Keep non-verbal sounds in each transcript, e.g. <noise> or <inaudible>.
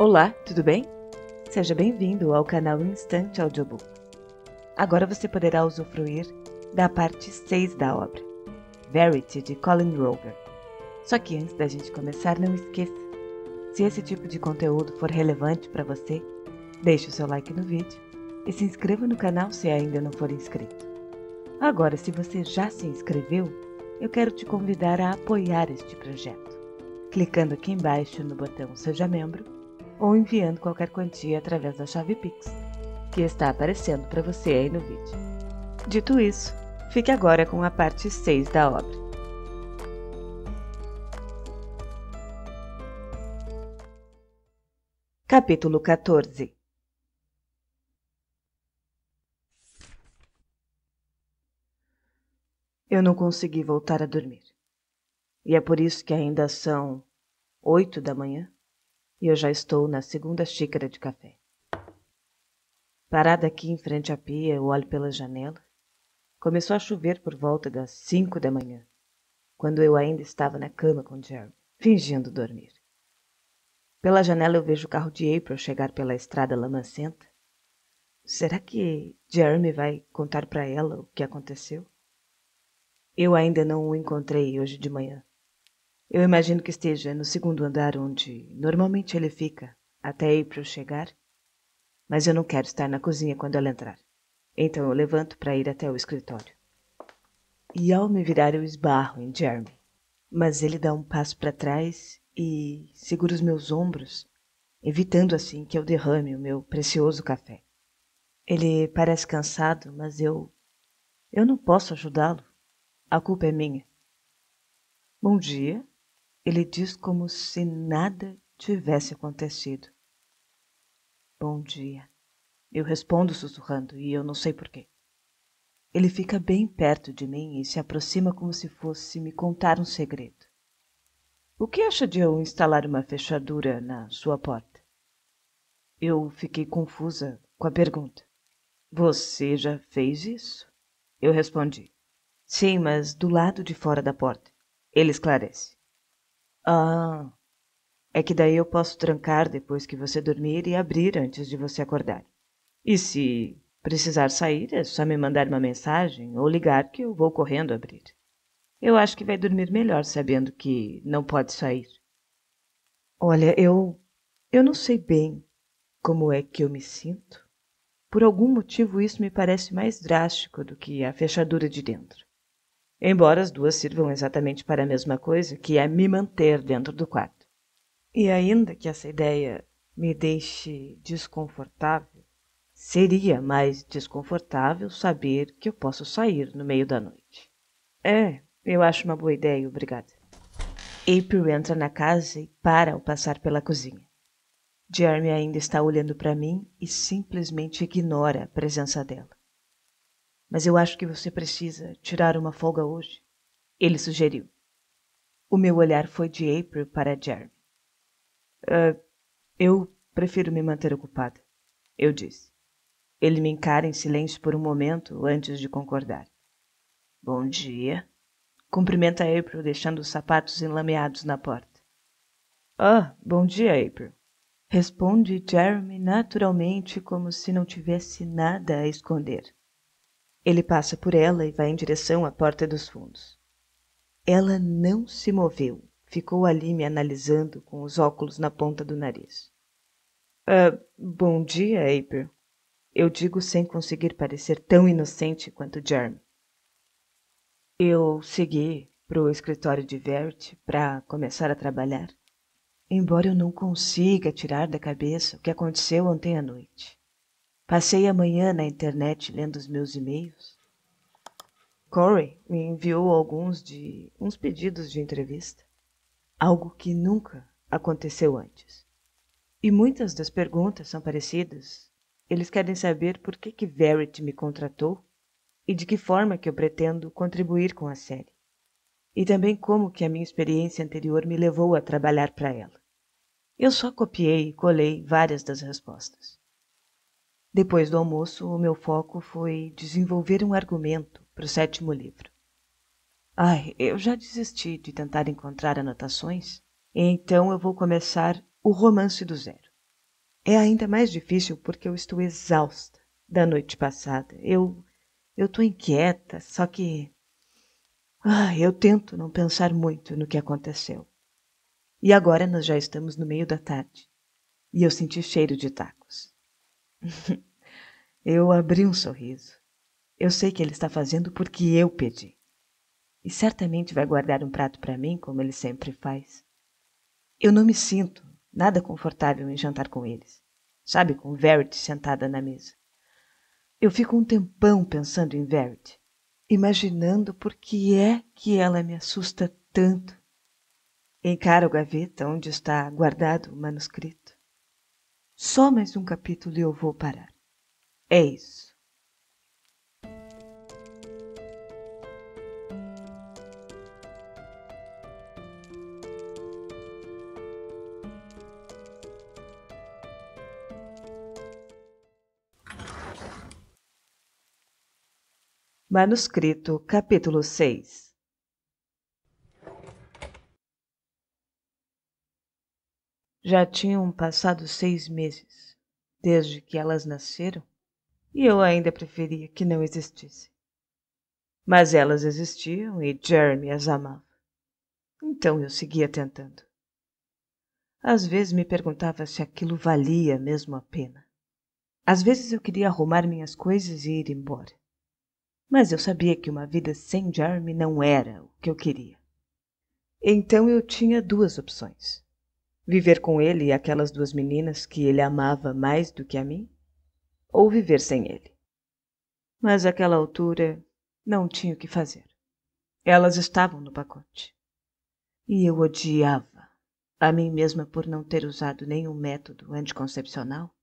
Olá, tudo bem? Seja bem-vindo ao canal Instante Audiobook. Agora você poderá usufruir da parte 6 da obra, Verity, de Colin Roger. Só que antes da gente começar, não esqueça, se esse tipo de conteúdo for relevante para você, deixe o seu like no vídeo e se inscreva no canal se ainda não for inscrito. Agora, se você já se inscreveu, eu quero te convidar a apoiar este projeto, clicando aqui embaixo no botão Seja Membro ou enviando qualquer quantia através da chave Pix, que está aparecendo para você aí no vídeo. Dito isso, fique agora com a parte 6 da obra. Capítulo 14 Eu não consegui voltar a dormir. E é por isso que ainda são oito da manhã e eu já estou na segunda xícara de café. Parada aqui em frente à pia, eu olho pela janela. Começou a chover por volta das cinco da manhã, quando eu ainda estava na cama com Jerry, fingindo dormir. Pela janela eu vejo o carro de April chegar pela estrada lamacenta. Será que Jeremy vai contar para ela o que aconteceu? Eu ainda não o encontrei hoje de manhã, eu imagino que esteja no segundo andar onde normalmente ele fica, até aí para eu chegar. Mas eu não quero estar na cozinha quando ela entrar. Então eu levanto para ir até o escritório. E ao me virar eu esbarro em Jeremy. Mas ele dá um passo para trás e segura os meus ombros, evitando assim que eu derrame o meu precioso café. Ele parece cansado, mas eu eu não posso ajudá-lo. A culpa é minha. Bom dia, ele diz como se nada tivesse acontecido. Bom dia. Eu respondo sussurrando e eu não sei porquê. Ele fica bem perto de mim e se aproxima como se fosse me contar um segredo. O que acha de eu instalar uma fechadura na sua porta? Eu fiquei confusa com a pergunta. Você já fez isso? Eu respondi. Sim, mas do lado de fora da porta. Ele esclarece. Ah, é que daí eu posso trancar depois que você dormir e abrir antes de você acordar. E se precisar sair, é só me mandar uma mensagem ou ligar que eu vou correndo abrir. Eu acho que vai dormir melhor sabendo que não pode sair. Olha, eu. Eu não sei bem como é que eu me sinto. Por algum motivo, isso me parece mais drástico do que a fechadura de dentro embora as duas sirvam exatamente para a mesma coisa, que é me manter dentro do quarto. E ainda que essa ideia me deixe desconfortável, seria mais desconfortável saber que eu posso sair no meio da noite. É, eu acho uma boa ideia, obrigada. April entra na casa e para ao passar pela cozinha. Jeremy ainda está olhando para mim e simplesmente ignora a presença dela. Mas eu acho que você precisa tirar uma folga hoje, ele sugeriu. O meu olhar foi de April para Jeremy. Uh, eu prefiro me manter ocupada, eu disse. Ele me encara em silêncio por um momento antes de concordar. Bom dia. Cumprimenta April, deixando os sapatos enlameados na porta. Ah, bom dia, April. Responde Jeremy naturalmente, como se não tivesse nada a esconder. Ele passa por ela e vai em direção à porta dos fundos. Ela não se moveu. Ficou ali me analisando com os óculos na ponta do nariz. Ah, bom dia, April. Eu digo sem conseguir parecer tão inocente quanto Jeremy. Eu segui para o escritório de Vert para começar a trabalhar, embora eu não consiga tirar da cabeça o que aconteceu ontem à noite. Passei a manhã na internet lendo os meus e-mails. Corey me enviou alguns de uns pedidos de entrevista, algo que nunca aconteceu antes. E muitas das perguntas são parecidas. Eles querem saber por que que Verity me contratou e de que forma que eu pretendo contribuir com a série. E também como que a minha experiência anterior me levou a trabalhar para ela. Eu só copiei e colei várias das respostas. Depois do almoço, o meu foco foi desenvolver um argumento para o sétimo livro. Ai, eu já desisti de tentar encontrar anotações, então eu vou começar o romance do zero. É ainda mais difícil porque eu estou exausta da noite passada. Eu eu estou inquieta, só que ah, eu tento não pensar muito no que aconteceu. E agora nós já estamos no meio da tarde. E eu senti cheiro de taco. <laughs> eu abri um sorriso. Eu sei que ele está fazendo porque eu pedi. E certamente vai guardar um prato para mim, como ele sempre faz. Eu não me sinto nada confortável em jantar com eles. Sabe, com Verity sentada na mesa. Eu fico um tempão pensando em Verity, imaginando por que é que ela me assusta tanto. Encaro a gaveta onde está guardado o manuscrito. Só mais um capítulo e eu vou parar. É isso. Manuscrito, capítulo 6 Já tinham passado seis meses desde que elas nasceram e eu ainda preferia que não existissem. Mas elas existiam e Jeremy as amava. Então eu seguia tentando. Às vezes me perguntava se aquilo valia mesmo a pena. Às vezes eu queria arrumar minhas coisas e ir embora. Mas eu sabia que uma vida sem Jeremy não era o que eu queria. Então eu tinha duas opções. Viver com ele e aquelas duas meninas que ele amava mais do que a mim? Ou viver sem ele? Mas àquela altura não tinha o que fazer. Elas estavam no pacote. E eu odiava a mim mesma por não ter usado nenhum método anticoncepcional,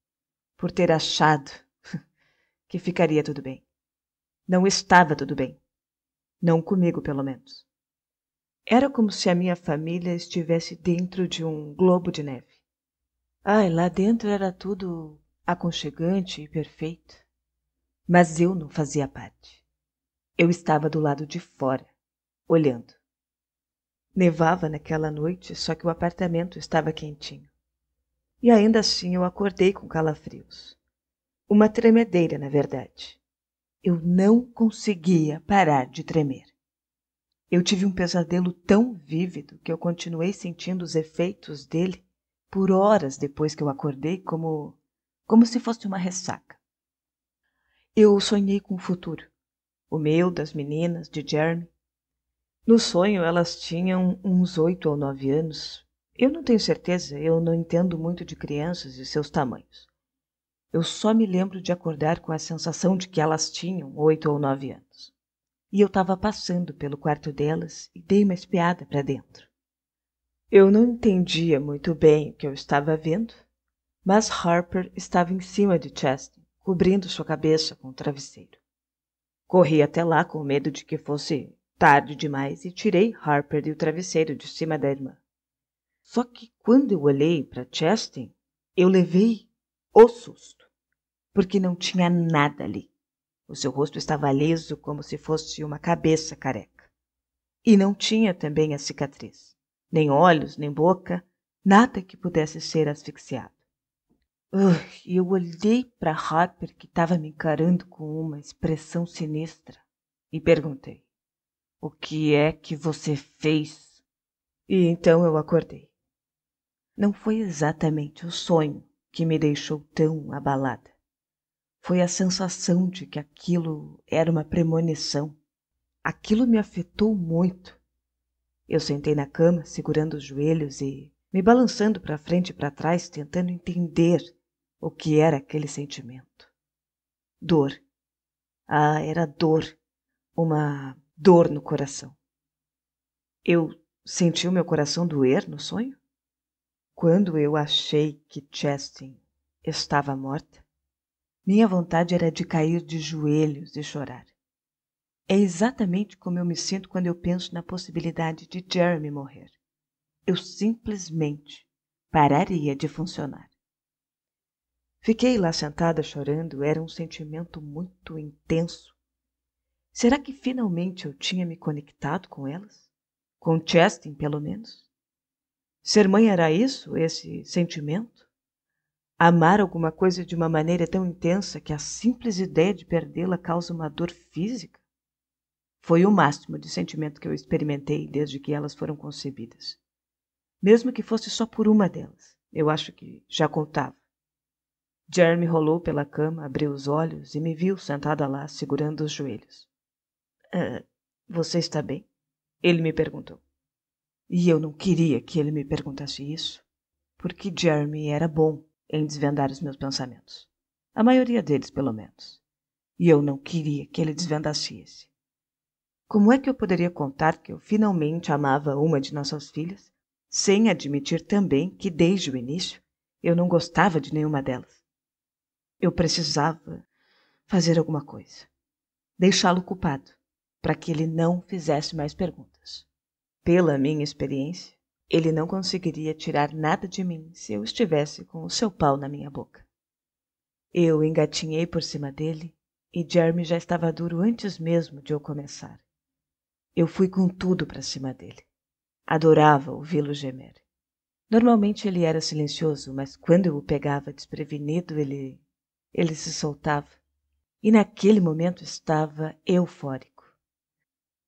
por ter achado <laughs> que ficaria tudo bem. Não estava tudo bem. Não comigo, pelo menos. Era como se a minha família estivesse dentro de um globo de neve. Ai, lá dentro era tudo aconchegante e perfeito. Mas eu não fazia parte. Eu estava do lado de fora, olhando. Nevava naquela noite, só que o apartamento estava quentinho. E ainda assim eu acordei com calafrios. Uma tremedeira, na verdade. Eu não conseguia parar de tremer. Eu tive um pesadelo tão vívido que eu continuei sentindo os efeitos dele por horas depois que eu acordei, como como se fosse uma ressaca. Eu sonhei com o futuro, o meu, das meninas, de Jeremy. No sonho elas tinham uns oito ou nove anos. Eu não tenho certeza, eu não entendo muito de crianças e seus tamanhos. Eu só me lembro de acordar com a sensação de que elas tinham oito ou nove anos e eu estava passando pelo quarto delas e dei uma espiada para dentro. Eu não entendia muito bem o que eu estava vendo, mas Harper estava em cima de Cheston, cobrindo sua cabeça com o um travesseiro. Corri até lá com medo de que fosse tarde demais e tirei Harper e o travesseiro de cima da irmã. Só que quando eu olhei para Cheston, eu levei o susto, porque não tinha nada ali. O seu rosto estava liso como se fosse uma cabeça careca. E não tinha também a cicatriz, nem olhos, nem boca, nada que pudesse ser asfixiado. e eu olhei para Harper, que estava me encarando com uma expressão sinistra, e perguntei: O que é que você fez? E então eu acordei. Não foi exatamente o sonho que me deixou tão abalada foi a sensação de que aquilo era uma premonição. Aquilo me afetou muito. Eu sentei na cama, segurando os joelhos e me balançando para frente e para trás, tentando entender o que era aquele sentimento. Dor. Ah, era dor. Uma dor no coração. Eu senti o meu coração doer no sonho? Quando eu achei que Chestin estava morta, minha vontade era de cair de joelhos e chorar. É exatamente como eu me sinto quando eu penso na possibilidade de Jeremy morrer. Eu simplesmente pararia de funcionar. Fiquei lá sentada chorando, era um sentimento muito intenso. Será que finalmente eu tinha me conectado com elas? Com Chestin, pelo menos? Ser mãe era isso, esse sentimento? Amar alguma coisa de uma maneira tão intensa que a simples ideia de perdê-la causa uma dor física? Foi o máximo de sentimento que eu experimentei desde que elas foram concebidas. Mesmo que fosse só por uma delas, eu acho que já contava. Jeremy rolou pela cama, abriu os olhos e me viu sentada lá, segurando os joelhos. Ah, você está bem? Ele me perguntou. E eu não queria que ele me perguntasse isso, porque Jeremy era bom em desvendar os meus pensamentos. A maioria deles, pelo menos. E eu não queria que ele desvendasse esse. Como é que eu poderia contar que eu finalmente amava uma de nossas filhas, sem admitir também que desde o início eu não gostava de nenhuma delas? Eu precisava fazer alguma coisa. Deixá-lo culpado, para que ele não fizesse mais perguntas. Pela minha experiência, ele não conseguiria tirar nada de mim se eu estivesse com o seu pau na minha boca. Eu engatinhei por cima dele e Jeremy já estava duro antes mesmo de eu começar. Eu fui com tudo para cima dele. Adorava ouvi-lo gemer. Normalmente ele era silencioso, mas quando eu o pegava desprevenido, ele ele se soltava. E naquele momento estava eufórico.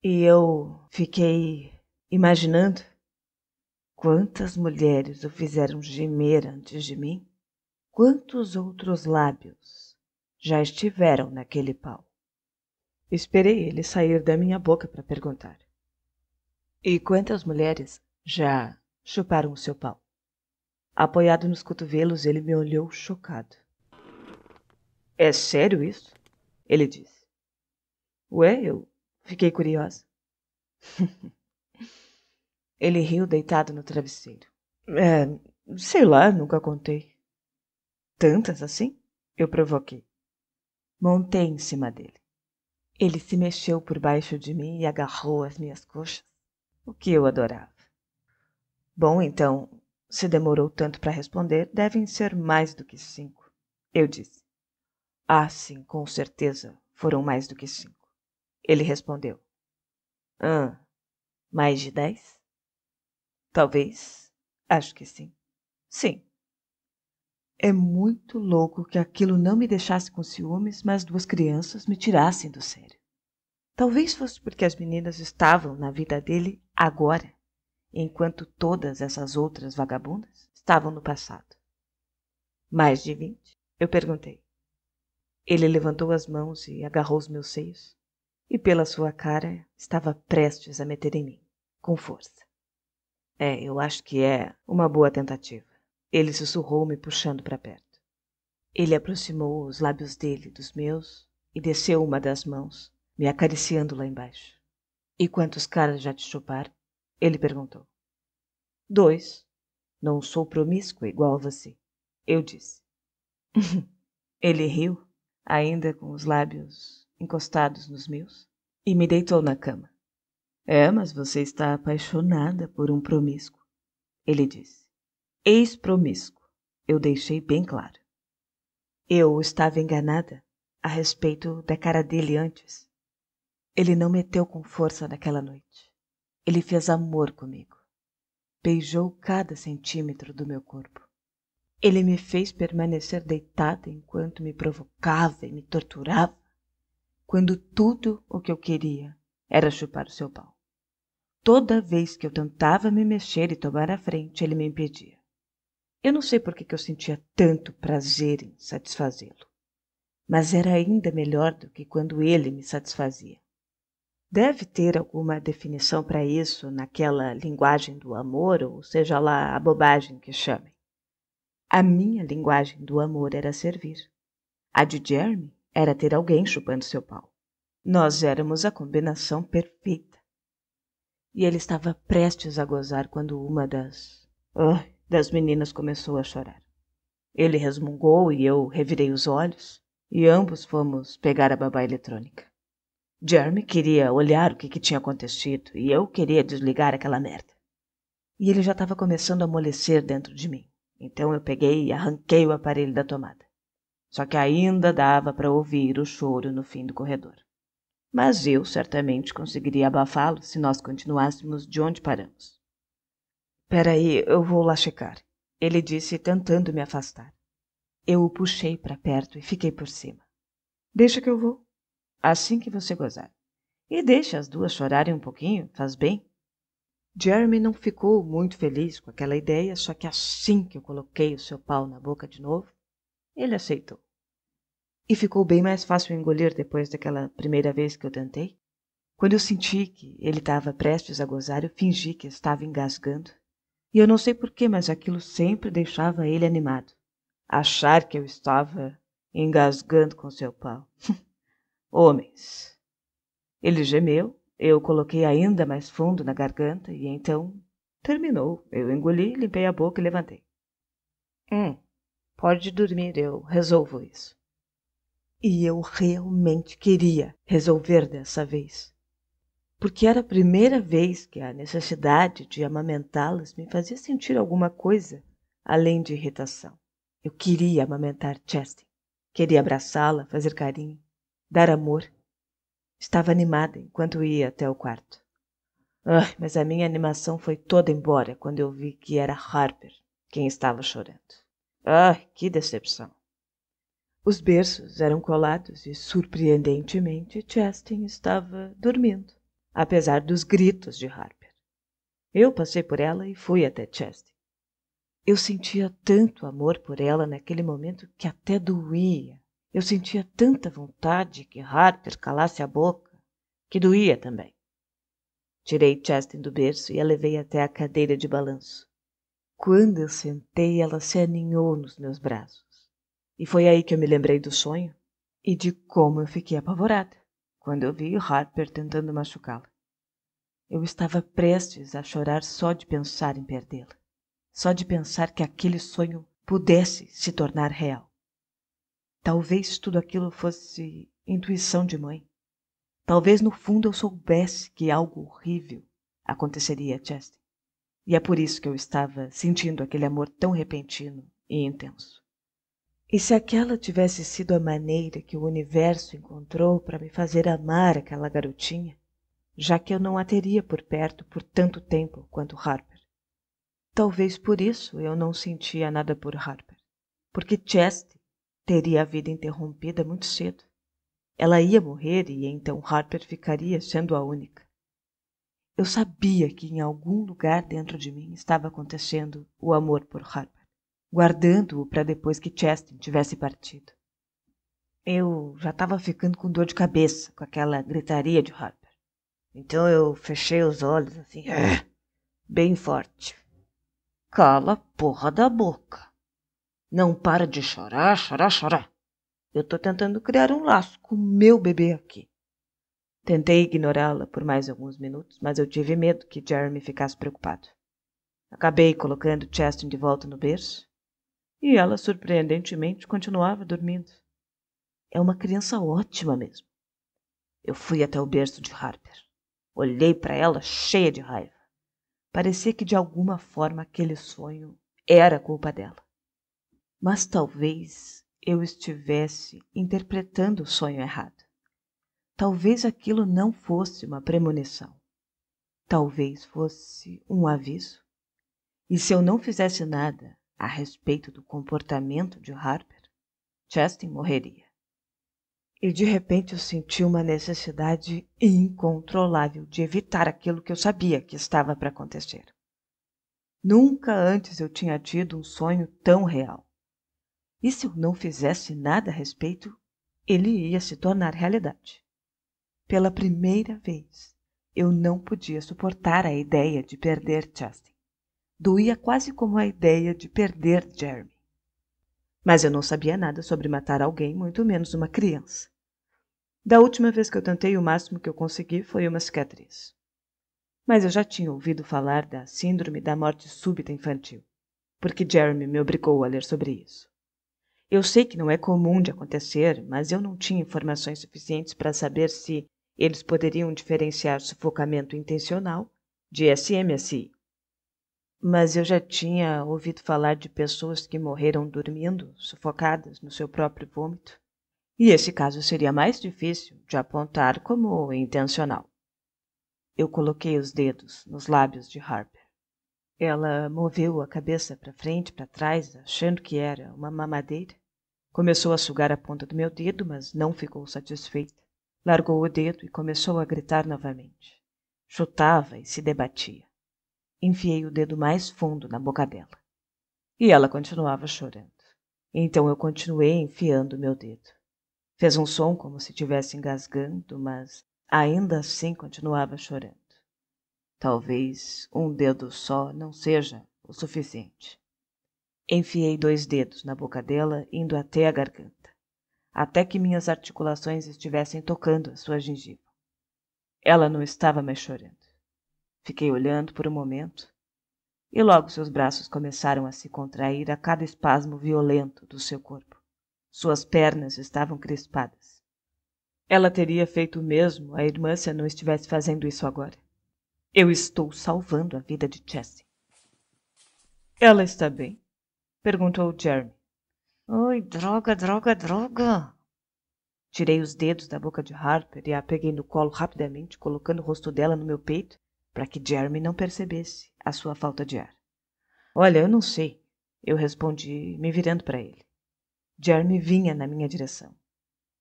E eu fiquei imaginando Quantas mulheres o fizeram gemer antes de mim? Quantos outros lábios já estiveram naquele pau? Esperei ele sair da minha boca para perguntar. E quantas mulheres já chuparam o seu pau? Apoiado nos cotovelos, ele me olhou chocado. É sério isso? Ele disse. Ué, eu fiquei curiosa. <laughs> Ele riu deitado no travesseiro. É, sei lá, nunca contei. Tantas assim? Eu provoquei. Montei em cima dele. Ele se mexeu por baixo de mim e agarrou as minhas coxas, o que eu adorava. Bom, então, se demorou tanto para responder, devem ser mais do que cinco. Eu disse. Ah, sim, com certeza foram mais do que cinco. Ele respondeu. Ah, mais de dez? Talvez. Acho que sim. Sim. É muito louco que aquilo não me deixasse com ciúmes, mas duas crianças me tirassem do sério. Talvez fosse porque as meninas estavam na vida dele agora, enquanto todas essas outras vagabundas estavam no passado. Mais de vinte? Eu perguntei. Ele levantou as mãos e agarrou os meus seios, e pela sua cara estava prestes a meter em mim, com força. É, eu acho que é uma boa tentativa. Ele sussurrou, me puxando para perto. Ele aproximou os lábios dele dos meus e desceu uma das mãos, me acariciando lá embaixo. E quantos caras já te chupar Ele perguntou. Dois. Não sou promíscuo igual a você. Eu disse. <laughs> Ele riu, ainda com os lábios encostados nos meus, e me deitou na cama. É, mas você está apaixonada por um promíscuo. Ele disse. Ex-promíscuo. Eu deixei bem claro. Eu estava enganada a respeito da cara dele antes. Ele não meteu com força naquela noite. Ele fez amor comigo. Beijou cada centímetro do meu corpo. Ele me fez permanecer deitada enquanto me provocava e me torturava, quando tudo o que eu queria era chupar o seu pau. Toda vez que eu tentava me mexer e tomar a frente, ele me impedia. Eu não sei por que eu sentia tanto prazer em satisfazê-lo, mas era ainda melhor do que quando ele me satisfazia. Deve ter alguma definição para isso naquela linguagem do amor, ou seja lá a bobagem que chamem. A minha linguagem do amor era servir. A de Jeremy era ter alguém chupando seu pau. Nós éramos a combinação perfeita. E ele estava prestes a gozar quando uma das. Oh, das meninas começou a chorar. Ele resmungou e eu revirei os olhos, e ambos fomos pegar a babá eletrônica. Jeremy queria olhar o que, que tinha acontecido e eu queria desligar aquela merda. E ele já estava começando a amolecer dentro de mim, então eu peguei e arranquei o aparelho da tomada. Só que ainda dava para ouvir o choro no fim do corredor mas eu certamente conseguiria abafá-lo se nós continuássemos de onde paramos. Peraí, eu vou lá checar, ele disse, tentando me afastar. Eu o puxei para perto e fiquei por cima. Deixa que eu vou. Assim que você gozar. E deixa as duas chorarem um pouquinho, faz bem. Jeremy não ficou muito feliz com aquela ideia, só que assim que eu coloquei o seu pau na boca de novo, ele aceitou. E ficou bem mais fácil engolir depois daquela primeira vez que eu tentei. Quando eu senti que ele estava prestes a gozar, eu fingi que estava engasgando. E eu não sei porquê, mas aquilo sempre deixava ele animado. Achar que eu estava engasgando com seu pau. <laughs> Homens. Ele gemeu, eu coloquei ainda mais fundo na garganta e então terminou. Eu engoli, limpei a boca e levantei. Hum, pode dormir, eu resolvo isso. E eu realmente queria resolver dessa vez. Porque era a primeira vez que a necessidade de amamentá-las me fazia sentir alguma coisa além de irritação. Eu queria amamentar Chesty. Queria abraçá-la, fazer carinho, dar amor. Estava animada enquanto ia até o quarto. Ah, mas a minha animação foi toda embora quando eu vi que era Harper quem estava chorando. Ah, que decepção! Os berços eram colados e, surpreendentemente, Chestin estava dormindo, apesar dos gritos de Harper. Eu passei por ela e fui até Chestin. Eu sentia tanto amor por ela naquele momento que até doía. Eu sentia tanta vontade que Harper calasse a boca, que doía também. Tirei Chestin do berço e a levei até a cadeira de balanço. Quando eu sentei, ela se aninhou nos meus braços. E foi aí que eu me lembrei do sonho e de como eu fiquei apavorada quando eu vi Harper tentando machucá-la. Eu estava prestes a chorar só de pensar em perdê-la, só de pensar que aquele sonho pudesse se tornar real. Talvez tudo aquilo fosse intuição de mãe. Talvez no fundo eu soubesse que algo horrível aconteceria a Chester. E é por isso que eu estava sentindo aquele amor tão repentino e intenso. E se aquela tivesse sido a maneira que o universo encontrou para me fazer amar aquela garotinha, já que eu não a teria por perto por tanto tempo quanto Harper. Talvez por isso eu não sentia nada por Harper, porque Chest teria a vida interrompida muito cedo. Ela ia morrer e então Harper ficaria sendo a única. Eu sabia que em algum lugar dentro de mim estava acontecendo o amor por Harper guardando-o para depois que Cheston tivesse partido. Eu já estava ficando com dor de cabeça com aquela gritaria de Harper. Então eu fechei os olhos assim, ah, bem forte. Cala a porra da boca. Não para de chorar, chorar, chorar. Eu estou tentando criar um laço com o meu bebê aqui. Tentei ignorá-la por mais alguns minutos, mas eu tive medo que Jeremy ficasse preocupado. Acabei colocando Cheston de volta no berço e ela, surpreendentemente, continuava dormindo. É uma criança ótima mesmo. Eu fui até o berço de Harper. Olhei para ela cheia de raiva. Parecia que de alguma forma aquele sonho era culpa dela. Mas talvez eu estivesse interpretando o sonho errado. Talvez aquilo não fosse uma premonição. Talvez fosse um aviso. E se eu não fizesse nada, a respeito do comportamento de Harper, Chestin morreria. E de repente eu senti uma necessidade incontrolável de evitar aquilo que eu sabia que estava para acontecer. Nunca antes eu tinha tido um sonho tão real. E se eu não fizesse nada a respeito, ele ia se tornar realidade. Pela primeira vez, eu não podia suportar a ideia de perder Chastain. Doía quase como a ideia de perder Jeremy. Mas eu não sabia nada sobre matar alguém, muito menos uma criança. Da última vez que eu tentei, o máximo que eu consegui foi uma cicatriz. Mas eu já tinha ouvido falar da Síndrome da Morte Súbita Infantil, porque Jeremy me obrigou a ler sobre isso. Eu sei que não é comum de acontecer, mas eu não tinha informações suficientes para saber se eles poderiam diferenciar sufocamento intencional de SMSI mas eu já tinha ouvido falar de pessoas que morreram dormindo, sufocadas no seu próprio vômito. E esse caso seria mais difícil de apontar como intencional. Eu coloquei os dedos nos lábios de Harper. Ela moveu a cabeça para frente e para trás, achando que era uma mamadeira. Começou a sugar a ponta do meu dedo, mas não ficou satisfeita. Largou o dedo e começou a gritar novamente. Chutava e se debatia. Enfiei o dedo mais fundo na boca dela. E ela continuava chorando. Então eu continuei enfiando meu dedo. Fez um som como se estivesse engasgando, mas ainda assim continuava chorando. Talvez um dedo só não seja o suficiente. Enfiei dois dedos na boca dela, indo até a garganta, até que minhas articulações estivessem tocando a sua gengiva. Ela não estava mais chorando. Fiquei olhando por um momento, e logo seus braços começaram a se contrair a cada espasmo violento do seu corpo. Suas pernas estavam crispadas. Ela teria feito o mesmo a irmã se não estivesse fazendo isso agora. Eu estou salvando a vida de Jessie. Ela está bem? perguntou Jeremy. Oi, droga, droga, droga! Tirei os dedos da boca de Harper e a peguei no colo rapidamente, colocando o rosto dela no meu peito para que Jeremy não percebesse a sua falta de ar. Olha, eu não sei, eu respondi, me virando para ele. Jeremy vinha na minha direção.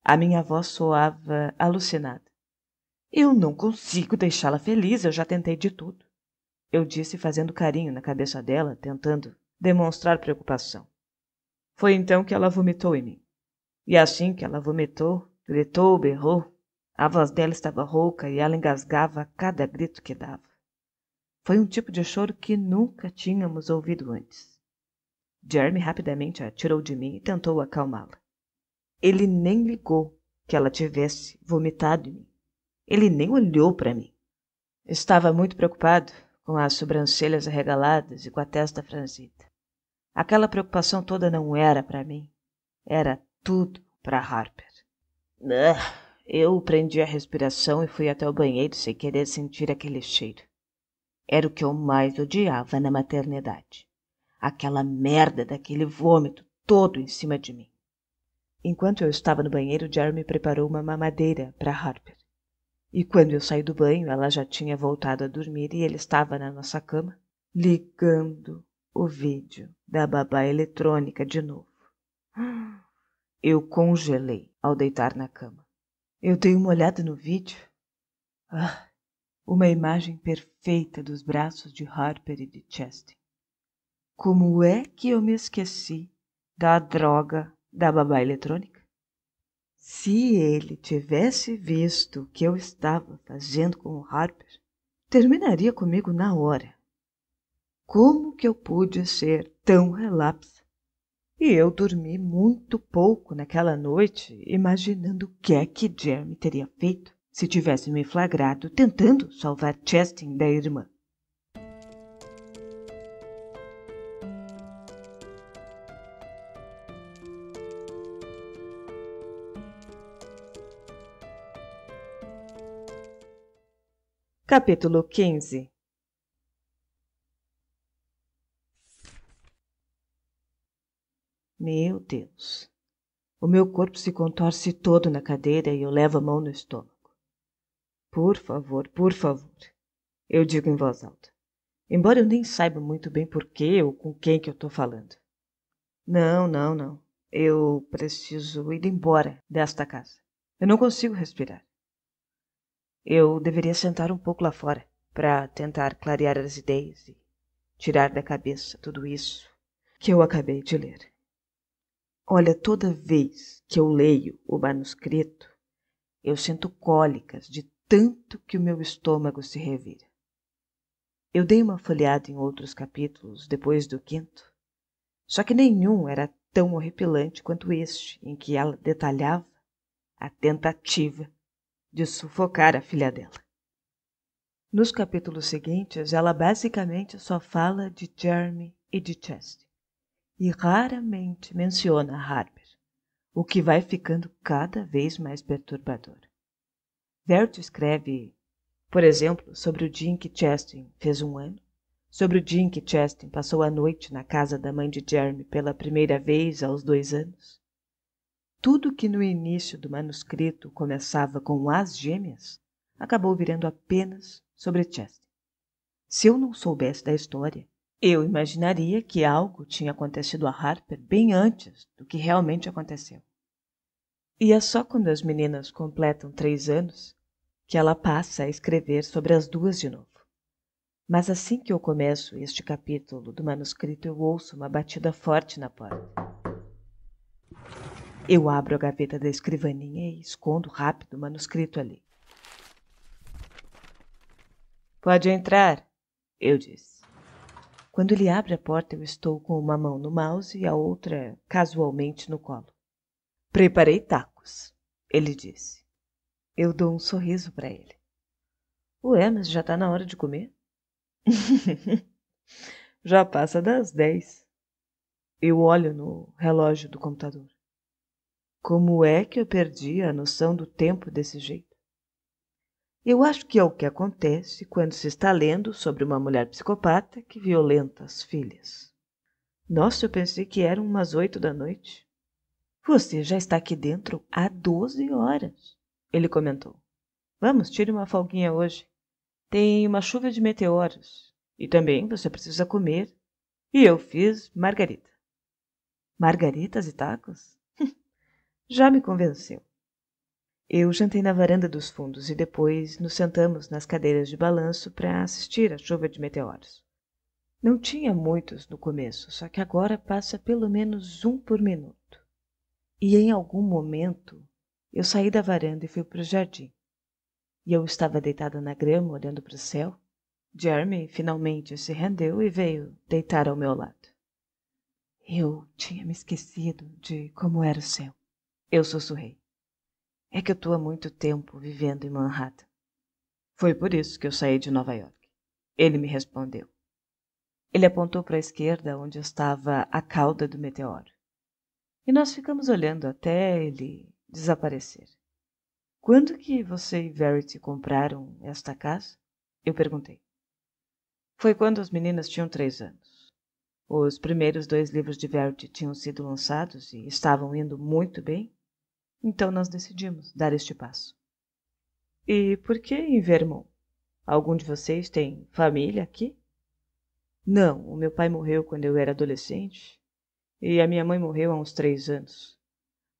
A minha voz soava alucinada. Eu não consigo deixá-la feliz, eu já tentei de tudo. Eu disse, fazendo carinho na cabeça dela, tentando demonstrar preocupação. Foi então que ela vomitou em mim. E assim que ela vomitou, gritou, berrou, a voz dela estava rouca e ela engasgava a cada grito que dava. Foi um tipo de choro que nunca tínhamos ouvido antes. Jeremy rapidamente a tirou de mim e tentou acalmá-la. Ele nem ligou que ela tivesse vomitado em mim. Ele nem olhou para mim. Estava muito preocupado, com as sobrancelhas arregaladas e com a testa franzida. Aquela preocupação toda não era para mim. Era tudo para Harper. Ah! Eu prendi a respiração e fui até o banheiro sem querer sentir aquele cheiro. Era o que eu mais odiava na maternidade. Aquela merda daquele vômito todo em cima de mim. Enquanto eu estava no banheiro, Jeremy preparou uma mamadeira para Harper. E quando eu saí do banho, ela já tinha voltado a dormir e ele estava na nossa cama, ligando o vídeo da babá eletrônica de novo. <gasps> Eu congelei ao deitar na cama. Eu dei uma olhada no vídeo. Ah, uma imagem perfeita dos braços de Harper e de Chesty. Como é que eu me esqueci da droga da babá eletrônica? Se ele tivesse visto o que eu estava fazendo com o Harper, terminaria comigo na hora. Como que eu pude ser tão relapsa? E eu dormi muito pouco naquela noite, imaginando o que é que Jeremy teria feito se tivesse me flagrado tentando salvar Chestin da irmã. Capítulo 15 Meu Deus! O meu corpo se contorce todo na cadeira e eu levo a mão no estômago. Por favor, por favor, eu digo em voz alta. Embora eu nem saiba muito bem por que ou com quem que eu estou falando. Não, não, não. Eu preciso ir embora desta casa. Eu não consigo respirar. Eu deveria sentar um pouco lá fora para tentar clarear as ideias e tirar da cabeça tudo isso que eu acabei de ler. Olha, toda vez que eu leio o manuscrito, eu sinto cólicas de tanto que o meu estômago se revira. Eu dei uma folheada em outros capítulos depois do quinto, só que nenhum era tão horripilante quanto este, em que ela detalhava a tentativa de sufocar a filha dela. Nos capítulos seguintes, ela basicamente só fala de Jeremy e de Chester e raramente menciona Harper, o que vai ficando cada vez mais perturbador. Verto escreve, por exemplo, sobre o dia em que Chestin fez um ano, sobre o dia em que Chestin passou a noite na casa da mãe de Jeremy pela primeira vez aos dois anos. Tudo que no início do manuscrito começava com as gêmeas acabou virando apenas sobre Chestin. Se eu não soubesse da história, eu imaginaria que algo tinha acontecido a Harper bem antes do que realmente aconteceu. E é só quando as meninas completam três anos que ela passa a escrever sobre as duas de novo. Mas assim que eu começo este capítulo do manuscrito, eu ouço uma batida forte na porta. Eu abro a gaveta da escrivaninha e escondo rápido o manuscrito ali. Pode entrar, eu disse. Quando ele abre a porta, eu estou com uma mão no mouse e a outra casualmente no colo. Preparei tacos, ele disse. Eu dou um sorriso para ele. Ué, mas já está na hora de comer? <laughs> já passa das dez. Eu olho no relógio do computador. Como é que eu perdi a noção do tempo desse jeito? Eu acho que é o que acontece quando se está lendo sobre uma mulher psicopata que violenta as filhas. Nossa, eu pensei que eram umas oito da noite. Você já está aqui dentro há doze horas, ele comentou. Vamos, tire uma folguinha hoje. Tem uma chuva de meteoros. E também você precisa comer. E eu fiz margarita. Margaritas e tacos? <laughs> já me convenceu. Eu jantei na varanda dos fundos e depois nos sentamos nas cadeiras de balanço para assistir à chuva de meteoros. Não tinha muitos no começo, só que agora passa pelo menos um por minuto. E em algum momento eu saí da varanda e fui para o jardim. E eu estava deitada na grama olhando para o céu. Jeremy finalmente se rendeu e veio deitar ao meu lado. Eu tinha me esquecido de como era o céu. Eu sussurrei é que eu estou há muito tempo vivendo em Manhattan. Foi por isso que eu saí de Nova York. Ele me respondeu. Ele apontou para a esquerda, onde estava a cauda do meteoro. E nós ficamos olhando até ele desaparecer. Quando que você e Verity compraram esta casa? Eu perguntei. Foi quando as meninas tinham três anos. Os primeiros dois livros de Verity tinham sido lançados e estavam indo muito bem, então nós decidimos dar este passo. E por que em Vermont? Algum de vocês tem família aqui? Não, o meu pai morreu quando eu era adolescente e a minha mãe morreu há uns três anos.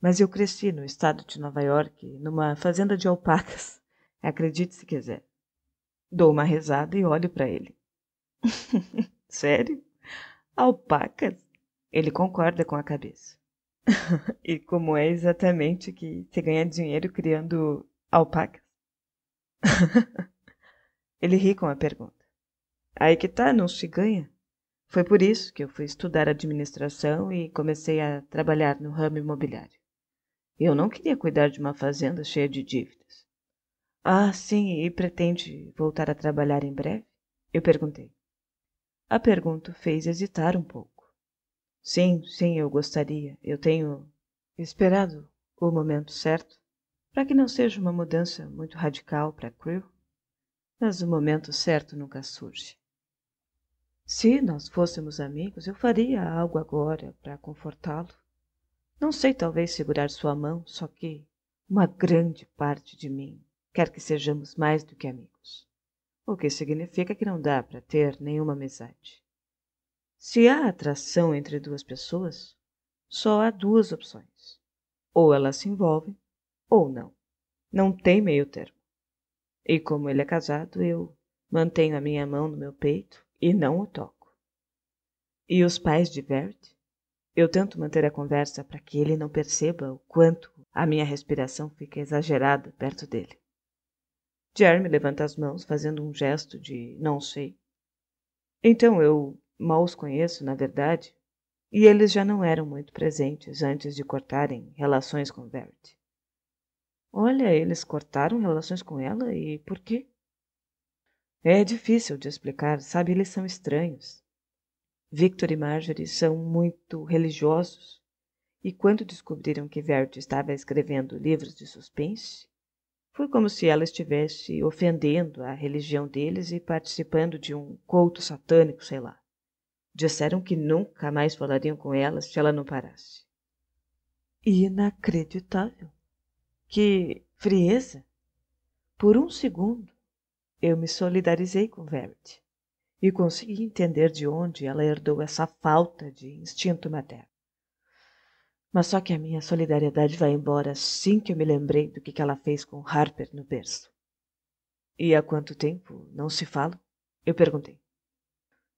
Mas eu cresci no estado de Nova York, numa fazenda de alpacas. <laughs> Acredite se quiser. Dou uma rezada e olho para ele. <laughs> Sério? Alpacas? Ele concorda com a cabeça. <laughs> e como é exatamente que se ganha dinheiro criando alpacas? <laughs> Ele ri com a pergunta. Aí que tá, não se ganha. Foi por isso que eu fui estudar administração e comecei a trabalhar no ramo imobiliário. Eu não queria cuidar de uma fazenda cheia de dívidas. Ah, sim, e pretende voltar a trabalhar em breve? Eu perguntei. A pergunta fez hesitar um pouco. Sim, sim, eu gostaria. Eu tenho esperado o momento certo para que não seja uma mudança muito radical para Crew, mas o momento certo nunca surge. Se nós fôssemos amigos, eu faria algo agora para confortá-lo. Não sei, talvez segurar sua mão, só que uma grande parte de mim quer que sejamos mais do que amigos. O que significa que não dá para ter nenhuma amizade. Se há atração entre duas pessoas, só há duas opções. Ou elas se envolvem, ou não. Não tem meio termo. E como ele é casado, eu mantenho a minha mão no meu peito e não o toco. E os pais de Vert? Eu tento manter a conversa para que ele não perceba o quanto a minha respiração fica exagerada perto dele. Jeremy levanta as mãos, fazendo um gesto de não sei. Então eu mal os conheço, na verdade, e eles já não eram muito presentes antes de cortarem relações com Verity. Olha, eles cortaram relações com ela e por quê? É difícil de explicar, sabe? Eles são estranhos. Victor e Marjorie são muito religiosos, e quando descobriram que Verity estava escrevendo livros de suspense, foi como se ela estivesse ofendendo a religião deles e participando de um culto satânico, sei lá. Disseram que nunca mais falariam com ela se ela não parasse. Inacreditável! Que frieza! Por um segundo, eu me solidarizei com Verity e consegui entender de onde ela herdou essa falta de instinto materno. Mas só que a minha solidariedade vai embora assim que eu me lembrei do que, ela fez com Harper no berço. E há quanto tempo não se fala? Eu perguntei.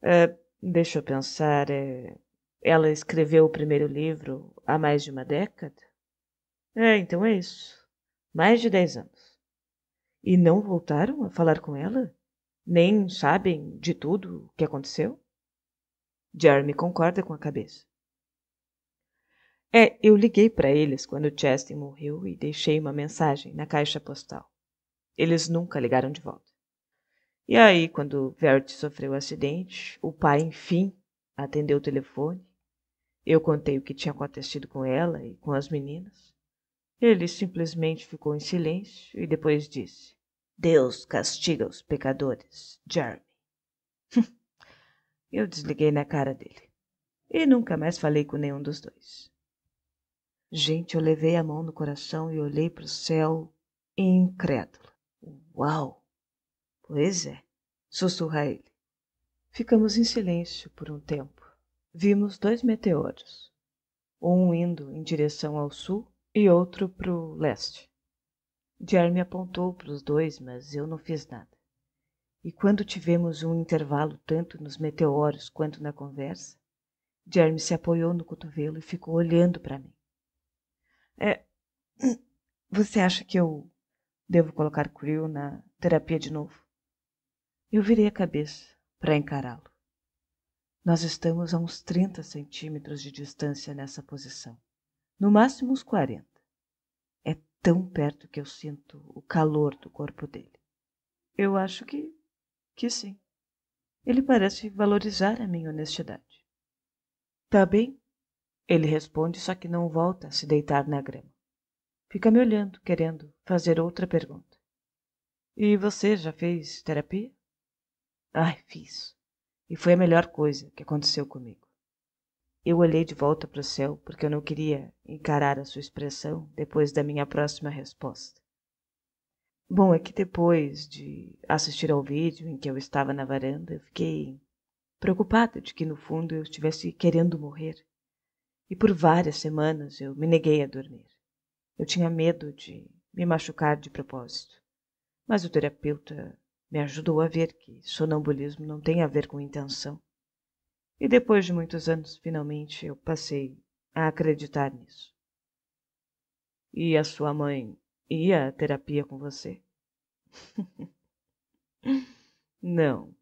É, Deixa eu pensar. É... Ela escreveu o primeiro livro há mais de uma década? É, então é isso. Mais de dez anos. E não voltaram a falar com ela? Nem sabem de tudo o que aconteceu? Jeremy concorda com a cabeça. É, eu liguei para eles quando Chester morreu e deixei uma mensagem na caixa postal. Eles nunca ligaram de volta. E aí, quando Vert sofreu o acidente, o pai, enfim, atendeu o telefone. Eu contei o que tinha acontecido com ela e com as meninas. Ele simplesmente ficou em silêncio e depois disse: Deus castiga os pecadores, Jeremy. <laughs> Eu desliguei na cara dele. E nunca mais falei com nenhum dos dois. Gente, eu levei a mão no coração e olhei para o céu incrédula. Uau! Pois é, sussurra ele. Ficamos em silêncio por um tempo. Vimos dois meteoros, um indo em direção ao sul e outro para o leste. Jeremy apontou para os dois, mas eu não fiz nada. E quando tivemos um intervalo tanto nos meteoros quanto na conversa, Jeremy se apoiou no cotovelo e ficou olhando para mim. É, <clears throat> você acha que eu devo colocar Creel na terapia de novo? Eu virei a cabeça para encará-lo. Nós estamos a uns 30 centímetros de distância nessa posição, no máximo uns 40. É tão perto que eu sinto o calor do corpo dele. Eu acho que, que sim. Ele parece valorizar a minha honestidade. Tá bem? Ele responde, só que não volta a se deitar na grama. Fica me olhando, querendo fazer outra pergunta. E você já fez terapia? Ai, fiz. E foi a melhor coisa que aconteceu comigo. Eu olhei de volta para o céu porque eu não queria encarar a sua expressão depois da minha próxima resposta. Bom, é que depois de assistir ao vídeo em que eu estava na varanda, eu fiquei preocupada de que no fundo eu estivesse querendo morrer. E por várias semanas eu me neguei a dormir. Eu tinha medo de me machucar de propósito. Mas o terapeuta me ajudou a ver que sonambulismo não tem a ver com intenção. E depois de muitos anos, finalmente eu passei a acreditar nisso. E a sua mãe ia à terapia com você? <laughs> não.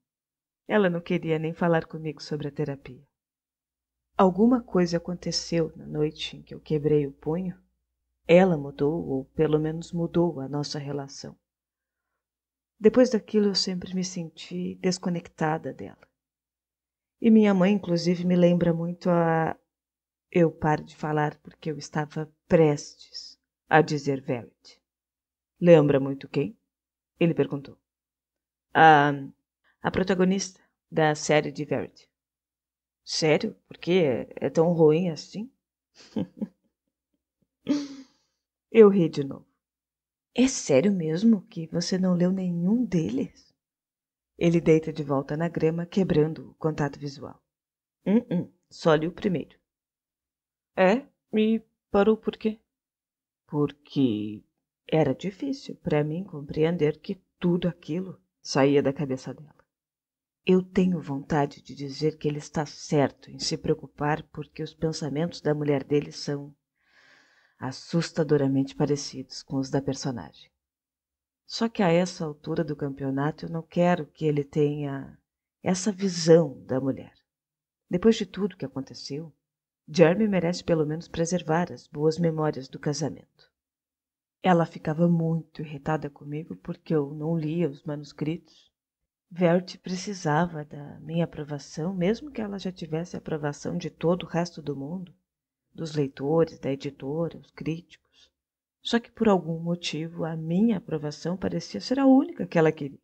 Ela não queria nem falar comigo sobre a terapia. Alguma coisa aconteceu na noite em que eu quebrei o punho? Ela mudou, ou pelo menos mudou, a nossa relação. Depois daquilo, eu sempre me senti desconectada dela. E minha mãe, inclusive, me lembra muito a. Eu paro de falar porque eu estava prestes a dizer Velvet. Lembra muito quem? Ele perguntou. A, a protagonista da série de Verity. Sério? Por que é, é tão ruim assim? <laughs> eu ri de novo. É sério mesmo que você não leu nenhum deles? Ele deita de volta na grama, quebrando o contato visual. Hum, hum, só li o primeiro. É? E parou por quê? Porque era difícil para mim compreender que tudo aquilo saía da cabeça dela. Eu tenho vontade de dizer que ele está certo em se preocupar porque os pensamentos da mulher dele são assustadoramente parecidos com os da personagem. Só que a essa altura do campeonato eu não quero que ele tenha essa visão da mulher. Depois de tudo que aconteceu, Jeremy merece pelo menos preservar as boas memórias do casamento. Ela ficava muito irritada comigo porque eu não lia os manuscritos. Vert precisava da minha aprovação, mesmo que ela já tivesse a aprovação de todo o resto do mundo dos leitores, da editora, os críticos. Só que por algum motivo a minha aprovação parecia ser a única que ela queria.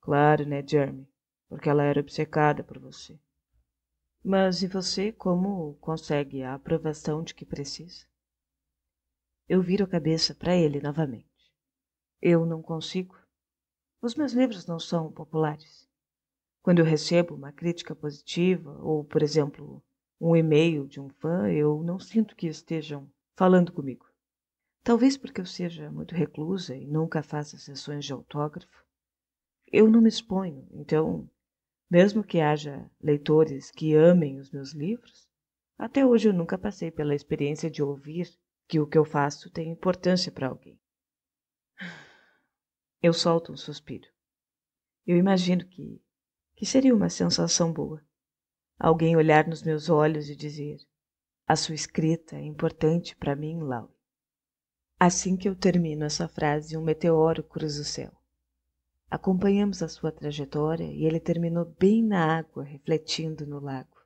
Claro, né, Jeremy? Porque ela era obcecada por você. Mas e você, como consegue a aprovação de que precisa? Eu viro a cabeça para ele novamente. Eu não consigo. Os meus livros não são populares. Quando eu recebo uma crítica positiva, ou, por exemplo, um e-mail de um fã, eu não sinto que estejam falando comigo. Talvez porque eu seja muito reclusa e nunca faça sessões de autógrafo, eu não me exponho. Então, mesmo que haja leitores que amem os meus livros, até hoje eu nunca passei pela experiência de ouvir que o que eu faço tem importância para alguém. Eu solto um suspiro. Eu imagino que, que seria uma sensação boa alguém olhar nos meus olhos e dizer: A sua escrita é importante para mim, Lau. Assim que eu termino essa frase, um meteoro cruza o céu. Acompanhamos a sua trajetória e ele terminou bem na água, refletindo no lago.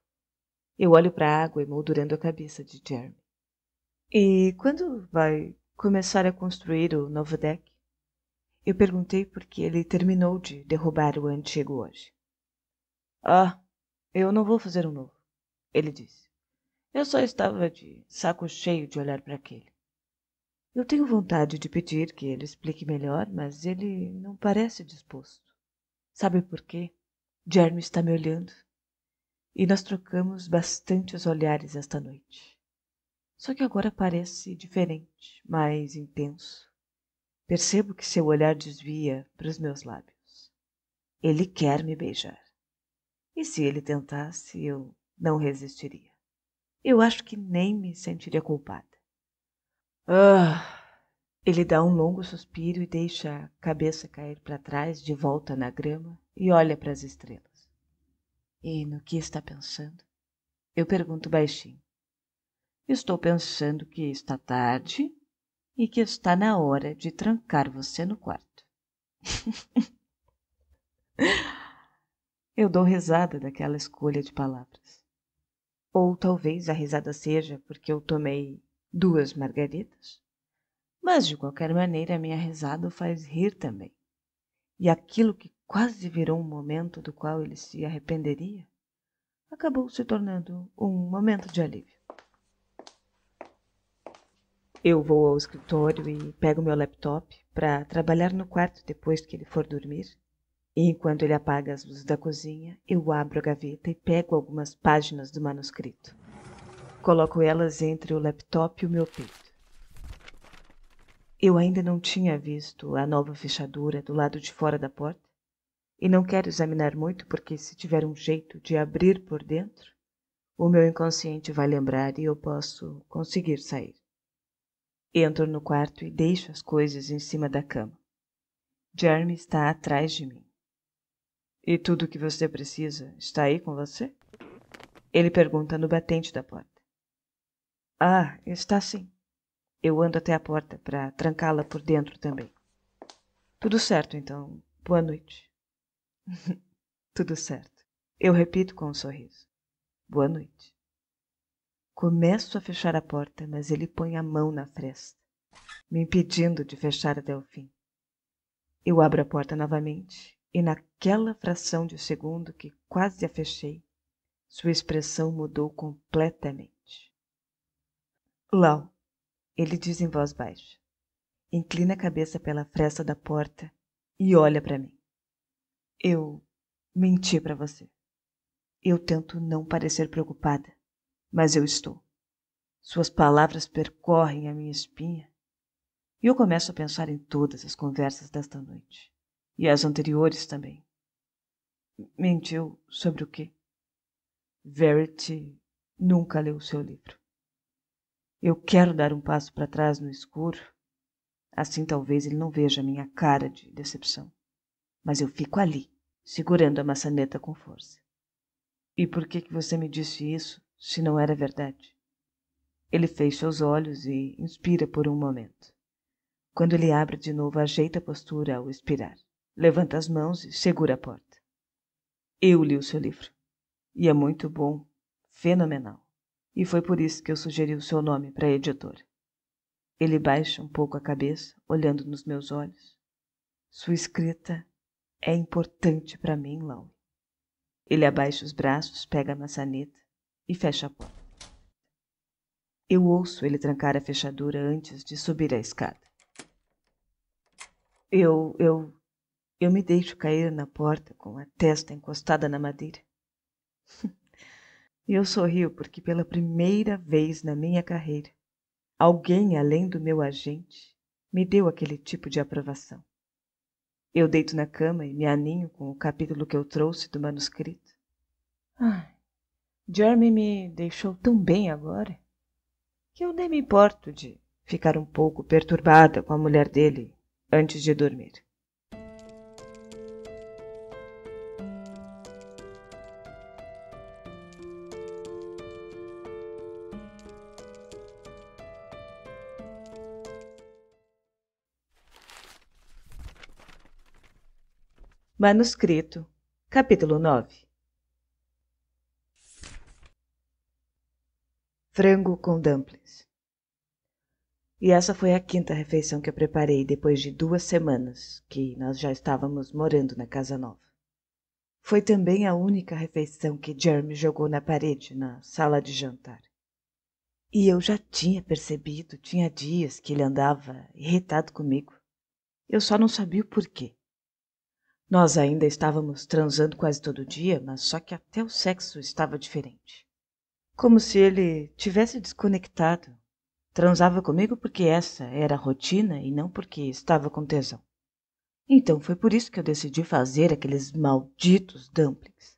Eu olho para a água emoldurando a cabeça de Jeremy. E quando vai começar a construir o novo deck? Eu perguntei porque ele terminou de derrubar o antigo hoje. Ah, eu não vou fazer um novo, ele disse. Eu só estava de saco cheio de olhar para aquele. Eu tenho vontade de pedir que ele explique melhor, mas ele não parece disposto. Sabe por quê? Jeremy está me olhando. E nós trocamos bastante os olhares esta noite. Só que agora parece diferente, mais intenso. Percebo que seu olhar desvia para os meus lábios. Ele quer me beijar. E se ele tentasse, eu não resistiria. Eu acho que nem me sentiria culpada. Ah! Ele dá um longo suspiro e deixa a cabeça cair para trás, de volta na grama, e olha para as estrelas. E no que está pensando? Eu pergunto baixinho. Estou pensando que está tarde e que está na hora de trancar você no quarto. <laughs> Eu dou risada daquela escolha de palavras. Ou talvez a risada seja porque eu tomei duas margaridas. Mas de qualquer maneira, a minha risada o faz rir também. E aquilo que quase virou um momento do qual ele se arrependeria acabou se tornando um momento de alívio. Eu vou ao escritório e pego meu laptop para trabalhar no quarto depois que ele for dormir e enquanto ele apaga as luzes da cozinha, eu abro a gaveta e pego algumas páginas do manuscrito. Coloco elas entre o laptop e o meu peito. Eu ainda não tinha visto a nova fechadura do lado de fora da porta e não quero examinar muito porque se tiver um jeito de abrir por dentro, o meu inconsciente vai lembrar e eu posso conseguir sair. Entro no quarto e deixo as coisas em cima da cama. Jeremy está atrás de mim. E tudo o que você precisa está aí com você? Ele pergunta no batente da porta. Ah, está sim. Eu ando até a porta para trancá-la por dentro também. Tudo certo, então. Boa noite. <laughs> Tudo certo. Eu repito com um sorriso. Boa noite. Começo a fechar a porta, mas ele põe a mão na fresta, me impedindo de fechar até o fim. Eu abro a porta novamente e naquela fração de segundo que quase a fechei, sua expressão mudou completamente. Lau, ele diz em voz baixa, inclina a cabeça pela fresta da porta e olha para mim. Eu menti para você. Eu tento não parecer preocupada, mas eu estou. Suas palavras percorrem a minha espinha e eu começo a pensar em todas as conversas desta noite. E as anteriores também. Mentiu sobre o quê? Verity nunca leu seu livro. Eu quero dar um passo para trás no escuro. Assim talvez ele não veja a minha cara de decepção. Mas eu fico ali, segurando a maçaneta com força. E por que, que você me disse isso, se não era verdade? Ele fecha os olhos e inspira por um momento. Quando ele abre de novo, ajeita a postura ao expirar. Levanta as mãos e segura a porta. Eu li o seu livro. E é muito bom, fenomenal. E foi por isso que eu sugeri o seu nome para a editora. Ele baixa um pouco a cabeça, olhando nos meus olhos. Sua escrita é importante para mim, Lau. Ele abaixa os braços, pega a maçaneta e fecha a porta. Eu ouço ele trancar a fechadura antes de subir a escada. Eu, eu eu me deixo cair na porta com a testa encostada na madeira. <laughs> Eu sorrio porque pela primeira vez na minha carreira, alguém além do meu agente me deu aquele tipo de aprovação. Eu deito na cama e me aninho com o capítulo que eu trouxe do manuscrito. Ai, Jeremy me deixou tão bem agora que eu nem me importo de ficar um pouco perturbada com a mulher dele antes de dormir. Manuscrito, capítulo 9 Frango com dumplings. E essa foi a quinta refeição que eu preparei depois de duas semanas que nós já estávamos morando na casa nova. Foi também a única refeição que Jeremy jogou na parede na sala de jantar. E eu já tinha percebido, tinha dias que ele andava irritado comigo. Eu só não sabia o porquê. Nós ainda estávamos transando quase todo dia, mas só que até o sexo estava diferente. Como se ele tivesse desconectado. Transava comigo porque essa era a rotina e não porque estava com tesão. Então foi por isso que eu decidi fazer aqueles malditos dumplings.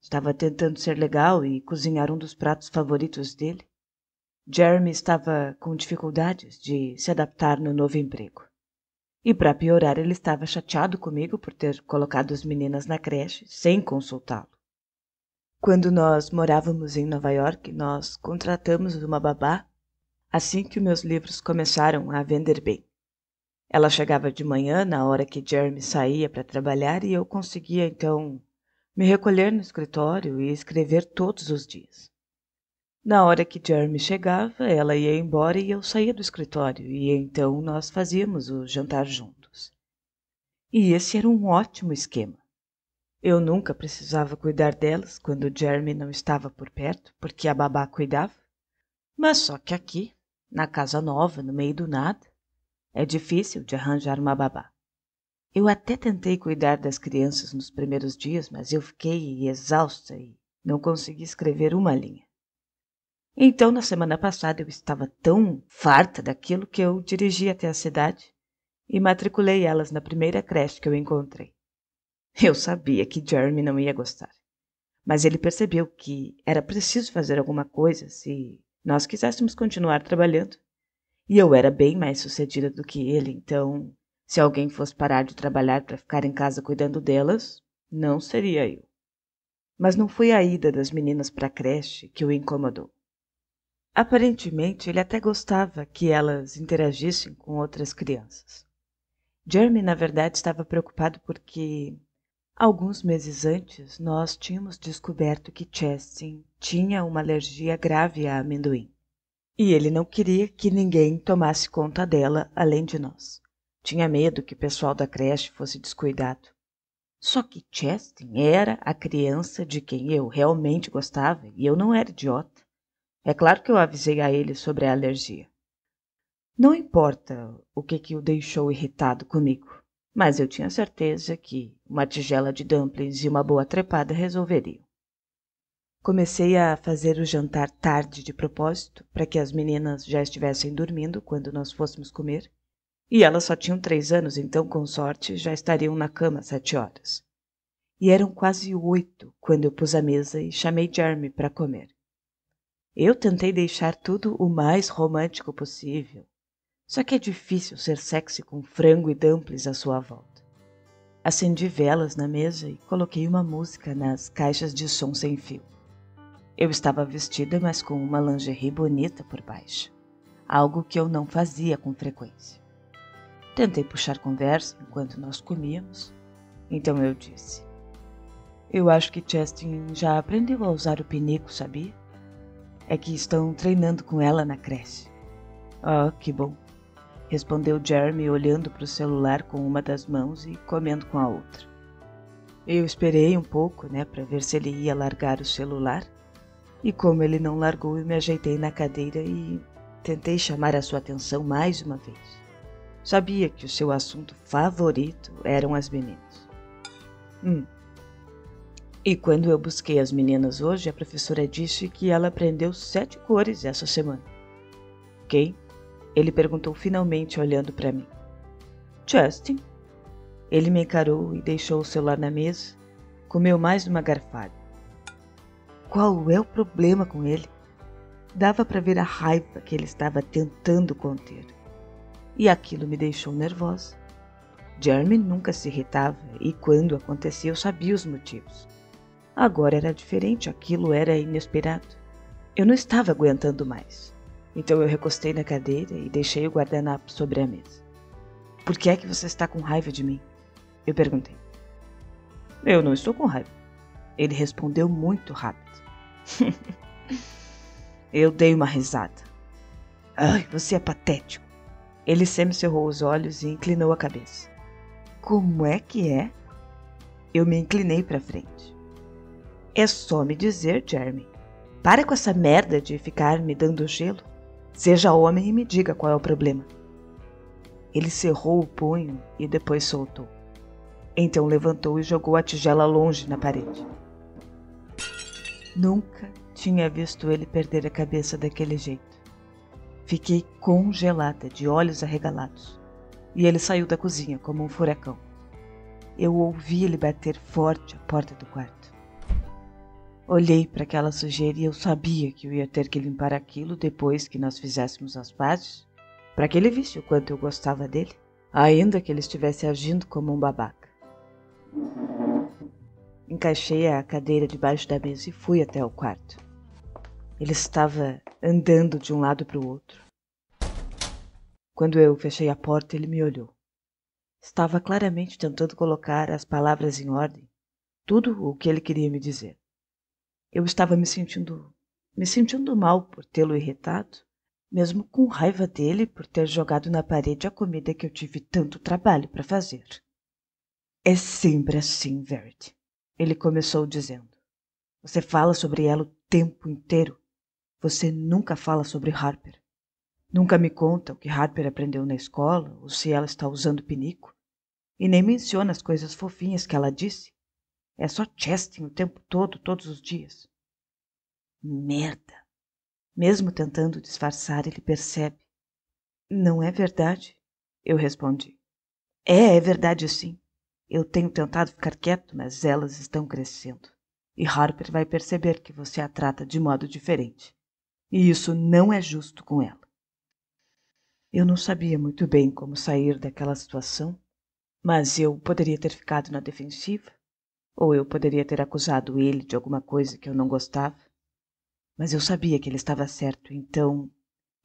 Estava tentando ser legal e cozinhar um dos pratos favoritos dele. Jeremy estava com dificuldades de se adaptar no novo emprego. E para piorar, ele estava chateado comigo por ter colocado as meninas na creche sem consultá-lo. Quando nós morávamos em Nova York, nós contratamos uma babá assim que meus livros começaram a vender bem. Ela chegava de manhã, na hora que Jeremy saía para trabalhar, e eu conseguia então me recolher no escritório e escrever todos os dias. Na hora que Jeremy chegava, ela ia embora e eu saía do escritório, e então nós fazíamos o jantar juntos. E esse era um ótimo esquema. Eu nunca precisava cuidar delas quando Jeremy não estava por perto, porque a babá cuidava. Mas só que aqui, na casa nova, no meio do nada, é difícil de arranjar uma babá. Eu até tentei cuidar das crianças nos primeiros dias, mas eu fiquei exausta e não consegui escrever uma linha. Então, na semana passada, eu estava tão farta daquilo que eu dirigi até a cidade e matriculei elas na primeira creche que eu encontrei. Eu sabia que Jeremy não ia gostar, mas ele percebeu que era preciso fazer alguma coisa se nós quiséssemos continuar trabalhando. E eu era bem mais sucedida do que ele, então, se alguém fosse parar de trabalhar para ficar em casa cuidando delas, não seria eu. Mas não foi a ida das meninas para a creche que o incomodou. Aparentemente, ele até gostava que elas interagissem com outras crianças. Jeremy, na verdade, estava preocupado porque, alguns meses antes, nós tínhamos descoberto que Chestin tinha uma alergia grave a amendoim. E ele não queria que ninguém tomasse conta dela além de nós. Tinha medo que o pessoal da creche fosse descuidado. Só que Chestin era a criança de quem eu realmente gostava e eu não era idiota. É claro que eu avisei a ele sobre a alergia. Não importa o que, que o deixou irritado comigo, mas eu tinha certeza que uma tigela de dumplings e uma boa trepada resolveriam. Comecei a fazer o jantar tarde de propósito, para que as meninas já estivessem dormindo quando nós fôssemos comer. E elas só tinham três anos, então, com sorte, já estariam na cama às sete horas. E eram quase oito quando eu pus a mesa e chamei Jeremy para comer. Eu tentei deixar tudo o mais romântico possível, só que é difícil ser sexy com frango e dumplings à sua volta. Acendi velas na mesa e coloquei uma música nas caixas de som sem fio. Eu estava vestida, mas com uma lingerie bonita por baixo, algo que eu não fazia com frequência. Tentei puxar conversa enquanto nós comíamos, então eu disse: Eu acho que Justin já aprendeu a usar o pinico, sabia? É que estão treinando com ela na creche. Ah, oh, que bom. Respondeu Jeremy olhando para o celular com uma das mãos e comendo com a outra. Eu esperei um pouco, né, para ver se ele ia largar o celular. E como ele não largou, eu me ajeitei na cadeira e tentei chamar a sua atenção mais uma vez. Sabia que o seu assunto favorito eram as meninas. Hum, e quando eu busquei as meninas hoje, a professora disse que ela aprendeu sete cores essa semana. Ok? Ele perguntou finalmente, olhando para mim. Justin? Ele me encarou e deixou o celular na mesa, comeu mais uma garfada. Qual é o problema com ele? Dava para ver a raiva que ele estava tentando conter. E aquilo me deixou nervosa. Jeremy nunca se irritava e, quando acontecia, eu sabia os motivos. Agora era diferente, aquilo era inesperado. Eu não estava aguentando mais. Então eu recostei na cadeira e deixei o guardanapo sobre a mesa. Por que é que você está com raiva de mim? Eu perguntei. Eu não estou com raiva. Ele respondeu muito rápido. <laughs> eu dei uma risada. Ai, você é patético. Ele semicerrou os olhos e inclinou a cabeça. Como é que é? Eu me inclinei para frente. É só me dizer, Jeremy. Pare com essa merda de ficar me dando gelo. Seja homem e me diga qual é o problema. Ele cerrou o punho e depois soltou. Então levantou e jogou a tigela longe na parede. Nunca tinha visto ele perder a cabeça daquele jeito. Fiquei congelada, de olhos arregalados. E ele saiu da cozinha como um furacão. Eu ouvi ele bater forte a porta do quarto. Olhei para aquela sujeira e eu sabia que eu ia ter que limpar aquilo depois que nós fizéssemos as pazes, para que ele visse o quanto eu gostava dele, ainda que ele estivesse agindo como um babaca. Encaixei a cadeira debaixo da mesa e fui até o quarto. Ele estava andando de um lado para o outro. Quando eu fechei a porta, ele me olhou. Estava claramente tentando colocar as palavras em ordem, tudo o que ele queria me dizer. Eu estava me sentindo me sentindo mal por tê-lo irritado, mesmo com raiva dele por ter jogado na parede a comida que eu tive tanto trabalho para fazer. É sempre assim, Verity. Ele começou dizendo. Você fala sobre ela o tempo inteiro. Você nunca fala sobre Harper. Nunca me conta o que Harper aprendeu na escola ou se ela está usando pinico. E nem menciona as coisas fofinhas que ela disse é só chesting o tempo todo, todos os dias. Merda! Mesmo tentando disfarçar, ele percebe. Não é verdade? Eu respondi. É, é verdade sim. Eu tenho tentado ficar quieto, mas elas estão crescendo. E Harper vai perceber que você a trata de modo diferente. E isso não é justo com ela. Eu não sabia muito bem como sair daquela situação, mas eu poderia ter ficado na defensiva ou eu poderia ter acusado ele de alguma coisa que eu não gostava. Mas eu sabia que ele estava certo, então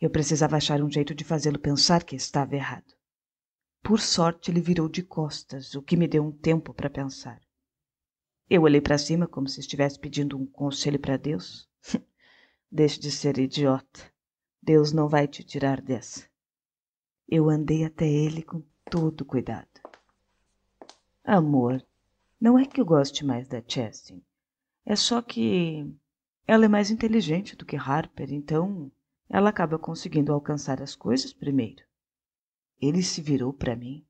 eu precisava achar um jeito de fazê-lo pensar que estava errado. Por sorte, ele virou de costas, o que me deu um tempo para pensar. Eu olhei para cima como se estivesse pedindo um conselho para Deus. <laughs> Deixe de ser idiota. Deus não vai te tirar dessa. Eu andei até ele com todo cuidado. Amor, não é que eu goste mais da Chastain, é só que ela é mais inteligente do que Harper, então ela acaba conseguindo alcançar as coisas primeiro. Ele se virou para mim,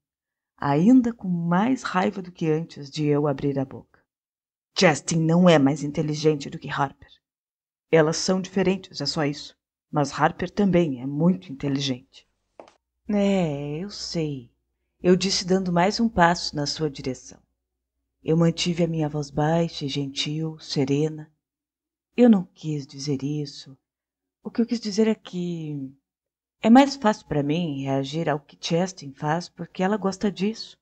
ainda com mais raiva do que antes de eu abrir a boca. Chastain não é mais inteligente do que Harper. Elas são diferentes, é só isso. Mas Harper também é muito inteligente. É, eu sei. Eu disse dando mais um passo na sua direção. Eu mantive a minha voz baixa e gentil, serena. Eu não quis dizer isso. O que eu quis dizer é que é mais fácil para mim reagir ao que Chestin faz porque ela gosta disso.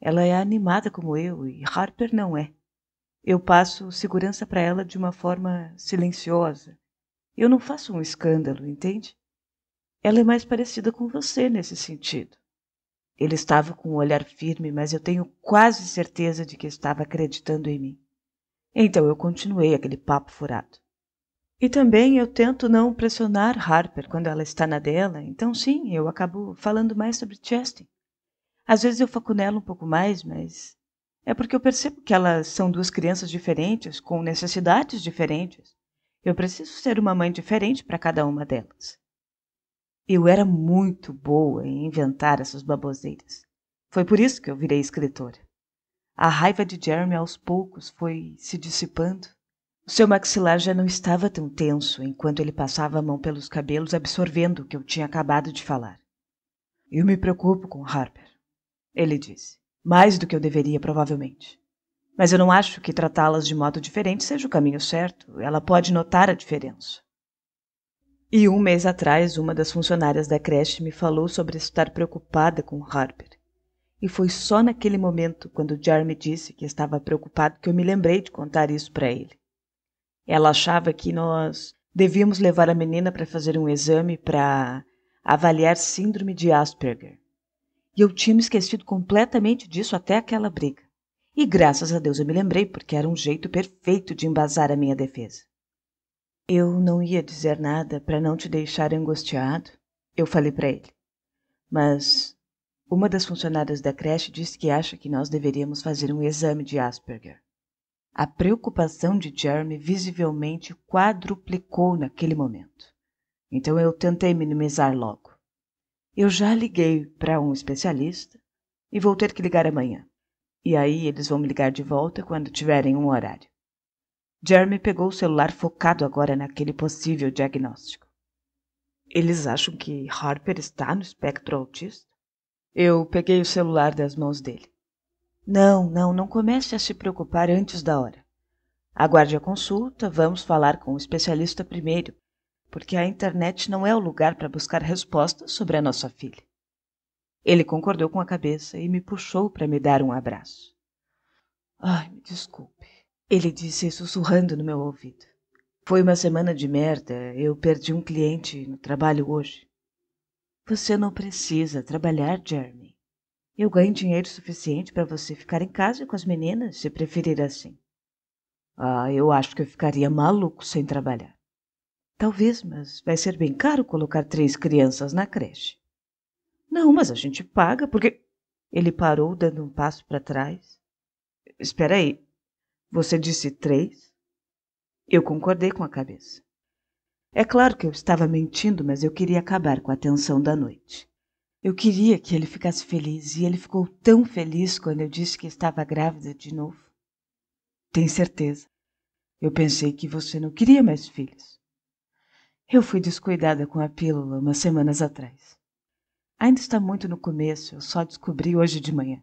Ela é animada como eu e Harper não é. Eu passo segurança para ela de uma forma silenciosa. Eu não faço um escândalo, entende? Ela é mais parecida com você nesse sentido. Ele estava com o um olhar firme, mas eu tenho quase certeza de que estava acreditando em mim. Então eu continuei aquele papo furado. E também eu tento não pressionar Harper quando ela está na dela, então sim, eu acabo falando mais sobre Chesty. Às vezes eu nela um pouco mais, mas é porque eu percebo que elas são duas crianças diferentes, com necessidades diferentes. Eu preciso ser uma mãe diferente para cada uma delas. Eu era muito boa em inventar essas baboseiras. Foi por isso que eu virei escritora. A raiva de Jeremy aos poucos foi se dissipando. O seu maxilar já não estava tão tenso enquanto ele passava a mão pelos cabelos, absorvendo o que eu tinha acabado de falar. Eu me preocupo com Harper, ele disse. Mais do que eu deveria, provavelmente. Mas eu não acho que tratá-las de modo diferente seja o caminho certo. Ela pode notar a diferença. E um mês atrás, uma das funcionárias da creche me falou sobre estar preocupada com Harper. E foi só naquele momento, quando Jeremy disse que estava preocupado, que eu me lembrei de contar isso para ele. Ela achava que nós devíamos levar a menina para fazer um exame para avaliar síndrome de Asperger. E eu tinha me esquecido completamente disso até aquela briga. E graças a Deus eu me lembrei, porque era um jeito perfeito de embasar a minha defesa. Eu não ia dizer nada para não te deixar angustiado, eu falei para ele. Mas uma das funcionárias da creche disse que acha que nós deveríamos fazer um exame de Asperger. A preocupação de Jeremy visivelmente quadruplicou naquele momento. Então eu tentei minimizar logo. Eu já liguei para um especialista e vou ter que ligar amanhã. E aí eles vão me ligar de volta quando tiverem um horário. Jeremy pegou o celular focado agora naquele possível diagnóstico. Eles acham que Harper está no espectro autista? Eu peguei o celular das mãos dele. Não, não, não comece a se preocupar antes da hora. Aguarde a consulta, vamos falar com o especialista primeiro, porque a internet não é o lugar para buscar respostas sobre a nossa filha. Ele concordou com a cabeça e me puxou para me dar um abraço. Ai, me desculpe. Ele disse sussurrando no meu ouvido. Foi uma semana de merda. Eu perdi um cliente no trabalho hoje. Você não precisa trabalhar, Jeremy. Eu ganho dinheiro suficiente para você ficar em casa com as meninas, se preferir assim. Ah, eu acho que eu ficaria maluco sem trabalhar. Talvez, mas vai ser bem caro colocar três crianças na creche. Não, mas a gente paga porque. Ele parou, dando um passo para trás. Espera aí, você disse três? Eu concordei com a cabeça. É claro que eu estava mentindo, mas eu queria acabar com a tensão da noite. Eu queria que ele ficasse feliz e ele ficou tão feliz quando eu disse que estava grávida de novo. Tem certeza? Eu pensei que você não queria mais filhos. Eu fui descuidada com a pílula umas semanas atrás. Ainda está muito no começo, eu só descobri hoje de manhã.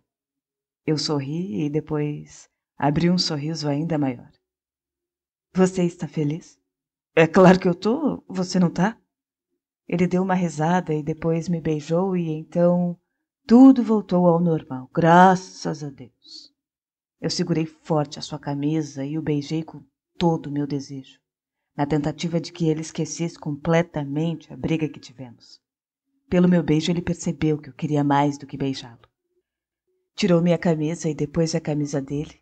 Eu sorri e depois Abriu um sorriso ainda maior. Você está feliz? É claro que eu tô. Você não tá? Ele deu uma risada e depois me beijou e então tudo voltou ao normal. Graças a Deus. Eu segurei forte a sua camisa e o beijei com todo o meu desejo, na tentativa de que ele esquecesse completamente a briga que tivemos. Pelo meu beijo, ele percebeu que eu queria mais do que beijá-lo. Tirou minha camisa e depois a camisa dele,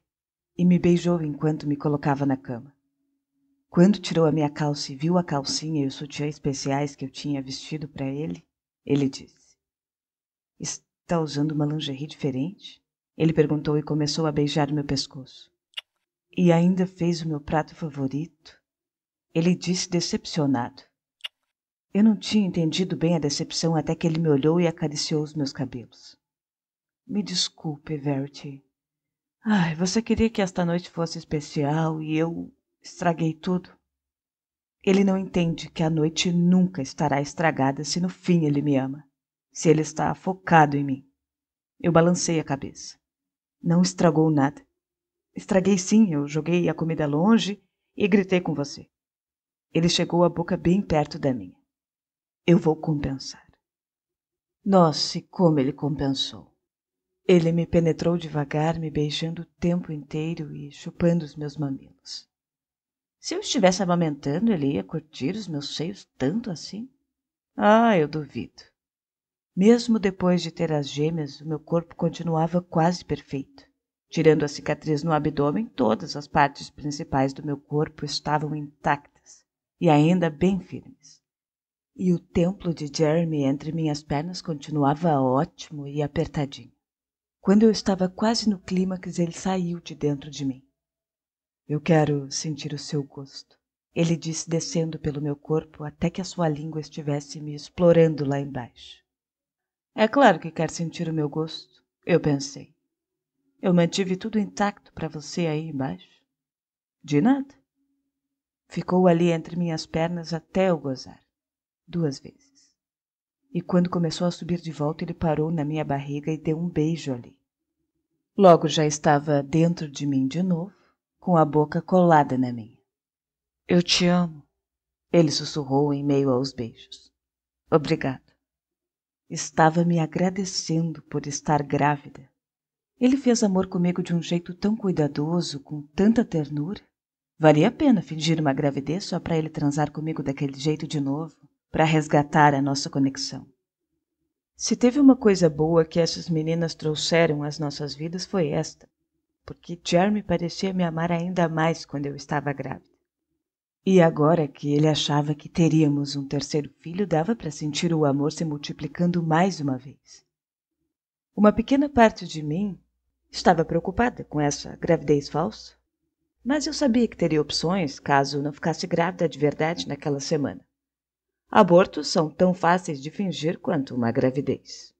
e me beijou enquanto me colocava na cama. Quando tirou a minha calça e viu a calcinha e o sutiã especiais que eu tinha vestido para ele, ele disse: Está usando uma lingerie diferente? Ele perguntou e começou a beijar meu pescoço. E ainda fez o meu prato favorito. Ele disse decepcionado. Eu não tinha entendido bem a decepção até que ele me olhou e acariciou os meus cabelos. Me desculpe, Verity, Ai, você queria que esta noite fosse especial e eu estraguei tudo. Ele não entende que a noite nunca estará estragada se no fim ele me ama, se ele está focado em mim. Eu balancei a cabeça. Não estragou nada. Estraguei sim, eu joguei a comida longe e gritei com você. Ele chegou a boca bem perto da minha. Eu vou compensar. Nossa, e como ele compensou! Ele me penetrou devagar, me beijando o tempo inteiro e chupando os meus mamilos. Se eu estivesse amamentando, ele ia curtir os meus seios tanto assim? Ah, eu duvido. Mesmo depois de ter as gêmeas, o meu corpo continuava quase perfeito. Tirando a cicatriz no abdômen, todas as partes principais do meu corpo estavam intactas e ainda bem firmes. E o templo de Jeremy entre minhas pernas continuava ótimo e apertadinho. Quando eu estava quase no clímax, ele saiu de dentro de mim. Eu quero sentir o seu gosto, ele disse, descendo pelo meu corpo até que a sua língua estivesse me explorando lá embaixo. É claro que quer sentir o meu gosto, eu pensei. Eu mantive tudo intacto para você aí embaixo. De nada. Ficou ali entre minhas pernas até eu gozar. Duas vezes. E quando começou a subir de volta, ele parou na minha barriga e deu um beijo ali. Logo já estava dentro de mim de novo, com a boca colada na minha. Eu te amo, ele sussurrou em meio aos beijos. Obrigado. Estava me agradecendo por estar grávida. Ele fez amor comigo de um jeito tão cuidadoso, com tanta ternura. Valia a pena fingir uma gravidez só para ele transar comigo daquele jeito de novo, para resgatar a nossa conexão. Se teve uma coisa boa que essas meninas trouxeram às nossas vidas foi esta, porque Jeremy parecia me amar ainda mais quando eu estava grávida. E agora que ele achava que teríamos um terceiro filho, dava para sentir o amor se multiplicando mais uma vez. Uma pequena parte de mim estava preocupada com essa gravidez falsa, mas eu sabia que teria opções caso não ficasse grávida de verdade naquela semana. Abortos são tão fáceis de fingir quanto uma gravidez.